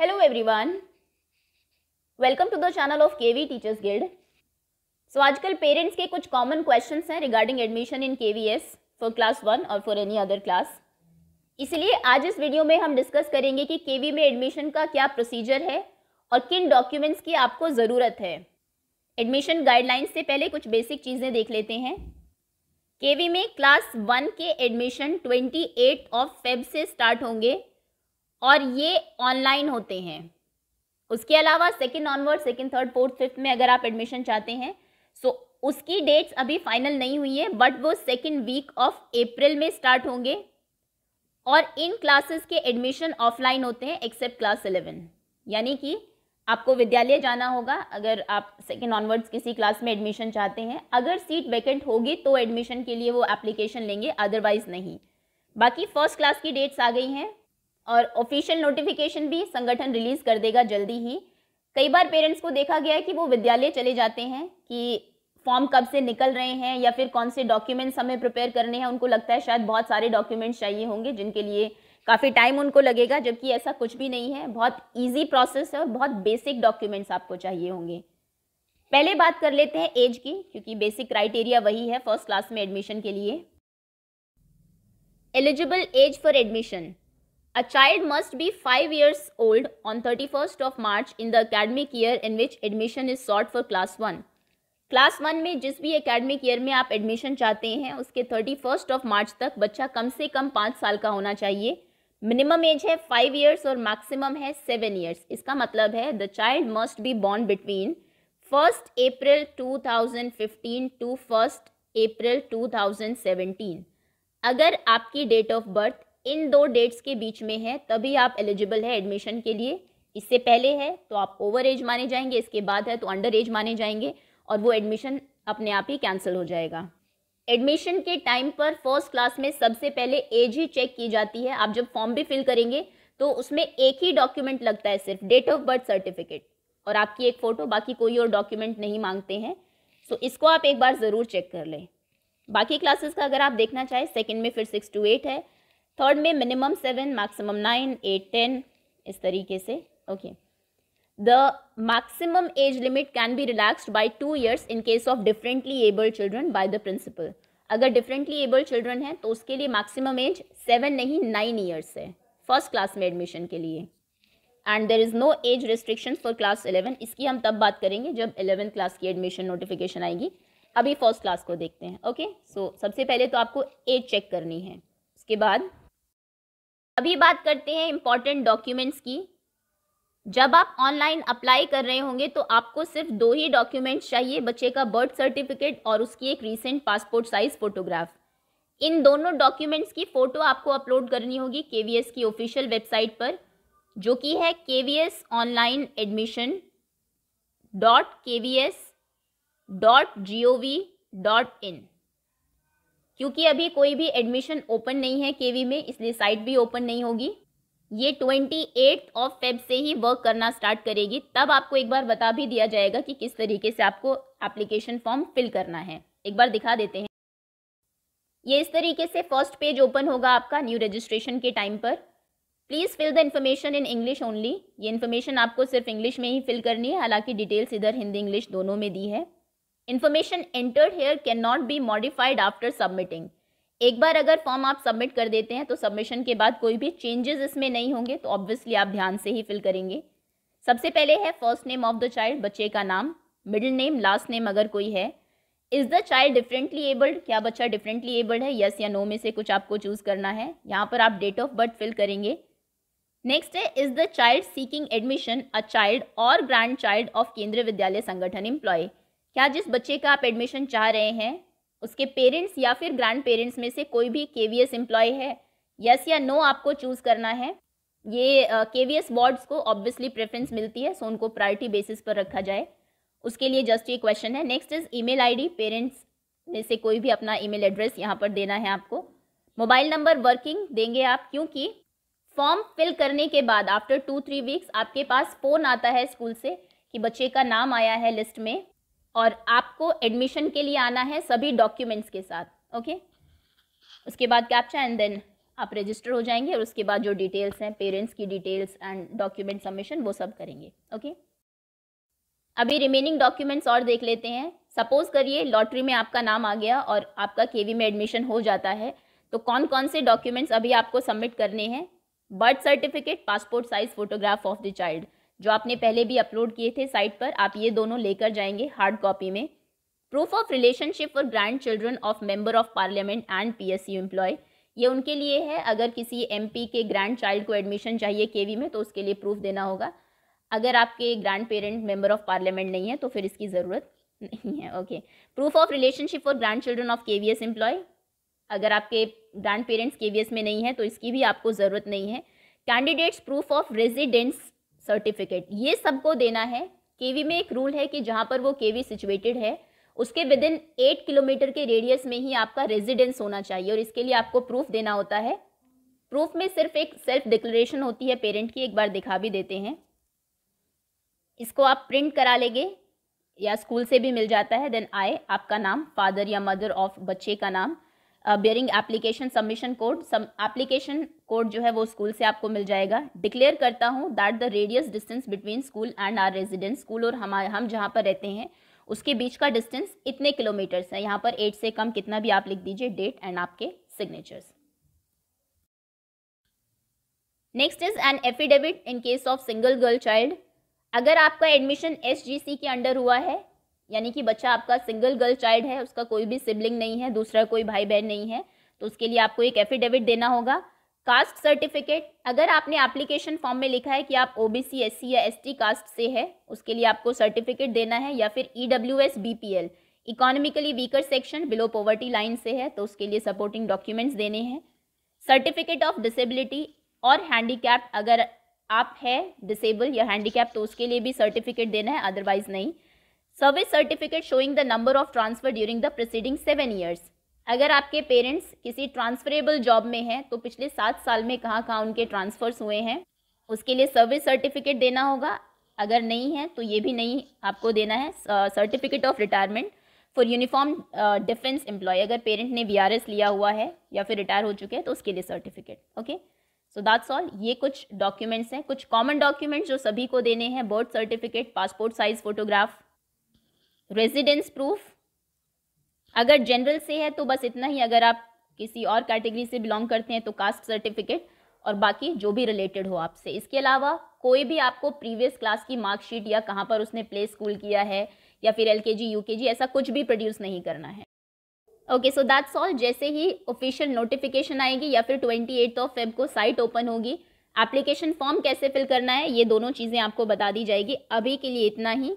Hello everyone welcome to the channel of KV teachers guild so आजकल parents के कुछ common questions हैं regarding admission in KVS for class one और for any other class इसलिए आज इस video में हम डिस्कस करेंगे कि केवी में एडमिशन का क्या प्रोसीजर है और किन डॉक्यूमेंट्स की आपको ज़रूरत है एडमिशन गाइडलाइंस से पहले कुछ बेसिक चीज़ें देख लेते हैं केवी में क्लास वन के एडमिशन एट ऑफ फेब से स्टार्ट होंगे और ये ऑनलाइन होते हैं उसके अलावा second onward second third fourth fifth में अगर आप एडमिशन चाहते हैं सो so, उसकी डेट्स अभी फाइनल नहीं हुई है बट वो सेकेंड वीक ऑफ अप्रैल में स्टार्ट होंगे और इन क्लासेस के एडमिशन ऑफलाइन होते हैं एक्सेप्ट क्लास इलेवन यानी कि आपको विद्यालय जाना होगा अगर आप सेकेंड ऑनवर्ड्स किसी क्लास में एडमिशन चाहते हैं अगर सीट वैकेंट होगी तो एडमिशन के लिए वो एप्लीकेशन लेंगे अदरवाइज नहीं बाकी फर्स्ट क्लास की डेट्स आ गई हैं और ऑफिशियल नोटिफिकेशन भी संगठन रिलीज कर देगा जल्दी ही कई बार पेरेंट्स को देखा गया है कि वो विद्यालय चले जाते हैं कि फॉर्म कब से निकल रहे हैं या फिर कौन से डॉक्यूमेंट्स हमें प्रिपेयर करने हैं उनको लगता है शायद बहुत सारे डॉक्यूमेंट्स चाहिए होंगे जिनके लिए काफ़ी टाइम उनको लगेगा जबकि ऐसा कुछ भी नहीं है बहुत ईजी प्रोसेस है और बहुत बेसिक डॉक्यूमेंट्स आपको चाहिए होंगे पहले बात कर लेते हैं एज की क्योंकि बेसिक क्राइटेरिया वही है फर्स्ट क्लास में एडमिशन के लिए eligible age for admission A child must be 5 years old on 31st of March in the academic year in which admission is sought for class 1. Class one में जिस भी academic year में आप admission चाहते हैं उसके थर्टी फर्स्ट ऑफ मार्च तक बच्चा कम से कम पाँच साल का होना चाहिए मिनिमम एज है फाइव ईयर्स और मैक्सिमम है सेवन ईयर्स इसका मतलब है the child must be born between first April 2015 to first April 2017 अगर आपकी डेट ऑफ बर्थ इन दो डेट्स के बीच में है तभी आप एलिजिबल है एडमिशन के लिए इससे पहले है तो आप ओवर एज माने जाएंगे इसके बाद है तो अंडर एज माने जाएंगे और वो एडमिशन अपने आप ही कैंसिल हो जाएगा एडमिशन के टाइम पर फर्स्ट क्लास में सबसे पहले एज ही चेक की जाती है आप जब फॉर्म भी फिल करेंगे तो उसमें एक ही डॉक्यूमेंट लगता है सिर्फ डेट ऑफ बर्थ सर्टिफिकेट और आपकी एक फ़ोटो बाकी कोई और डॉक्यूमेंट नहीं मांगते हैं सो so, इसको आप एक बार ज़रूर चेक कर लें बाकी क्लासेस का अगर आप देखना चाहें सेकंड में फिर सिक्स टू एट है थर्ड में minimum seven maximum nine eight ten इस तरीके से okay the maximum age limit can be relaxed by two years in case of differently abled children by the principal अगर differently abled children हैं तो उसके लिए मैक्सिमम एज सेवन नहीं nine years है फर्स्ट क्लास में एडमिशन के लिए and there is no age restriction for class eleven इसकी हम तब बात करेंगे जब इलेवेंथ क्लास की एडमिशन नोटिफिकेशन आएगी अभी फर्स्ट क्लास को देखते हैं ओके सो so, सबसे पहले तो आपको एज चेक करनी है उसके बाद अभी बात करते हैं इम्पॉर्टेंट डॉक्यूमेंट्स की जब आप ऑनलाइन अप्लाई कर रहे होंगे तो आपको सिर्फ दो ही डॉक्यूमेंट्स चाहिए बच्चे का बर्थ सर्टिफिकेट और उसकी एक रीसेंट पासपोर्ट साइज फोटोग्राफ इन दोनों डॉक्यूमेंट्स की फ़ोटो आपको अपलोड करनी होगी के की ऑफिशियल वेबसाइट पर जो कि है K V S online admission dot K V S dot G O V dot in क्योंकि अभी कोई भी एडमिशन ओपन नहीं है केवी में इसलिए साइट भी ओपन नहीं होगी ये ट्वेंटी एट ऑफ फेब से ही वर्क करना स्टार्ट करेगी तब आपको एक बार बता भी दिया जाएगा कि किस तरीके से आपको एप्लीकेशन फॉर्म फिल करना है एक बार दिखा देते हैं ये इस तरीके से फर्स्ट पेज ओपन होगा आपका न्यू रजिस्ट्रेशन के टाइम पर please fill the information in English only ये इन्फॉर्मेशन आपको सिर्फ इंग्लिश में ही फिल करनी है हालांकि डिटेल्स इधर हिंदी इंग्लिश दोनों में दी है information entered here cannot be modified after submitting एक बार अगर फॉर्म आप सबमिट कर देते हैं तो सबमिशन के बाद कोई भी चेंजेस इसमें नहीं होंगे तो ऑब्वियसली आप ध्यान से ही फिल करेंगे सबसे पहले है first name of the child बच्चे का नाम मिडिल नेम लास्ट नेम अगर कोई है is the child differently abled क्या बच्चा डिफरेंटली एबल्ड है यस yes या नो में से कुछ आपको चूज़ करना है यहाँ पर आप डेट ऑफ बर्थ फिल करेंगे नेक्स्ट है is the child seeking admission a child और grandchild of Kendriya Vidyalaya संगठन एम्प्लॉय क्या जिस बच्चे का आप एडमिशन चाह रहे हैं उसके पेरेंट्स या फिर ग्रैंड पेरेंट्स में से कोई भी के वी एस एम्प्लॉय है यस या नो आपको चूज़ करना है ये के वी एस वार्ड्स को ऑब्वियसली प्रेफरेंस मिलती है सो उनको प्रायोरिटी बेसिस पर रखा जाए उसके लिए जस्ट ये क्वेश्चन है next is email parents में से कोई भी अपना ईमेल एड्रेस यहाँ पर देना है आपको मोबाइल नंबर वर्किंग देंगे आप क्योंकि फॉर्म फिल करने के बाद आफ्टर टू थ्री वीक्स आपके पास फ़ोन आता है स्कूल से कि बच्चे का नाम आया है लिस्ट में और आपको एडमिशन के लिए आना है सभी डॉक्यूमेंट्स के साथ ओके उसके बाद कैप्चा एंड देन आप रजिस्टर हो जाएंगे और उसके बाद जो डिटेल्स हैं पेरेंट्स की डिटेल्स एंड डॉक्यूमेंट सबमिशन वो सब करेंगे ओके अभी रिमेनिंग डॉक्यूमेंट्स और देख लेते हैं सपोज करिए लॉटरी में आपका नाम आ गया और आपका केवी में एडमिशन हो जाता है तो कौन कौन से डॉक्यूमेंट्स अभी आपको सबमिट करने हैं birth certificate passport size photograph of the child जो आपने पहले भी अपलोड किए थे साइट पर आप ये दोनों लेकर जाएंगे हार्ड कॉपी में proof of relationship for grandchildren of member of parliament and PSU employ ये उनके लिए है अगर किसी एमपी के ग्रैंड चाइल्ड को एडमिशन चाहिए केवी में तो उसके लिए प्रूफ देना होगा अगर आपके grandparent member of parliament नहीं है तो फिर इसकी ज़रूरत नहीं है okay proof of relationship for grandchildren of K V S employ अगर आपके grandparents K V S में नहीं है तो इसकी भी आपको ज़रूरत नहीं है candidates proof of residence certificate ये सबको देना है केवी में एक रूल है कि जहाँ पर वो केवी सिचुएटेड है उसके विद इन एट किलोमीटर के रेडियस में ही आपका रेजिडेंस होना चाहिए और इसके लिए आपको प्रूफ देना होता है प्रूफ में सिर्फ एक सेल्फ डिक्लेरेशन होती है पेरेंट की एक बार दिखा भी देते हैं इसको आप प्रिंट करा लेंगे या स्कूल से भी मिल जाता है देन आए आपका नाम फादर या मदर ऑफ बच्चे का नाम bearing application submission code application code जो है वो स्कूल से आपको मिल जाएगा डिक्लेयर करता हूँ that the radius distance between school and our residence school और हम हम जहाँ पर रहते हैं उसके बीच का डिस्टेंस इतने किलोमीटर्स है यहाँ पर एट से कम कितना भी आप लिख दीजिए डेट एंड आपके signatures next is an affidavit in case of single girl child अगर आपका एडमिशन एस के अंडर हुआ है यानी कि बच्चा आपका सिंगल गर्ल चाइल्ड है उसका कोई भी सिबलिंग नहीं है दूसरा कोई भाई बहन नहीं है तो उसके लिए आपको एक एफिडेविट देना होगा कास्ट सर्टिफिकेट अगर आपने एप्लीकेशन फॉर्म में लिखा है कि आप O B C S C या एस टी कास्ट से है उसके लिए आपको सर्टिफिकेट देना है या फिर E W S B P L economically weaker section below poverty line से है तो उसके लिए सपोर्टिंग डॉक्यूमेंट्स देने हैं सर्टिफिकेट ऑफ डिसेबिलिटी और हैंडीकैप अगर आप है डिसेबल या हैंडीकैप तो उसके लिए भी सर्टिफिकेट देना है अदरवाइज नहीं service certificate showing the number of transfer during the preceding seven years अगर आपके पेरेंट्स किसी ट्रांसफरेबल जॉब में हैं तो पिछले सात साल में कहाँ कहाँ उनके ट्रांसफर्स हुए हैं उसके लिए सर्विस सर्टिफिकेट देना होगा अगर नहीं है तो ये भी नहीं आपको देना है certificate of retirement for uniform defence employ अगर पेरेंट ने वी लिया हुआ है या फिर रिटायर हो चुके हैं तो उसके लिए certificate okay so that's all ये कुछ डॉक्यूमेंट्स हैं कुछ कॉमन डॉक्यूमेंट्स जो सभी को देने हैं birth certificate passport size photograph residence proof अगर जनरल से है तो बस इतना ही अगर आप किसी और कैटेगरी से बिलोंग करते हैं तो कास्ट सर्टिफिकेट और बाकी जो भी रिलेटेड हो आपसे इसके अलावा कोई भी आपको प्रीवियस क्लास की मार्कशीट या कहाँ पर उसने प्ले स्कूल किया है या फिर एल के जी यू के जी ऐसा कुछ भी प्रोड्यूस नहीं करना है ओके सो दैट्स ऑल जैसे ही ऑफिशियल नोटिफिकेशन आएगी या फिर ट्वेंटी एट ऑफ फेब को साइट ओपन होगी एप्लीकेशन फॉर्म कैसे फिल करना है ये दोनों चीज़ें आपको बता दी जाएगी अभी के लिए इतना ही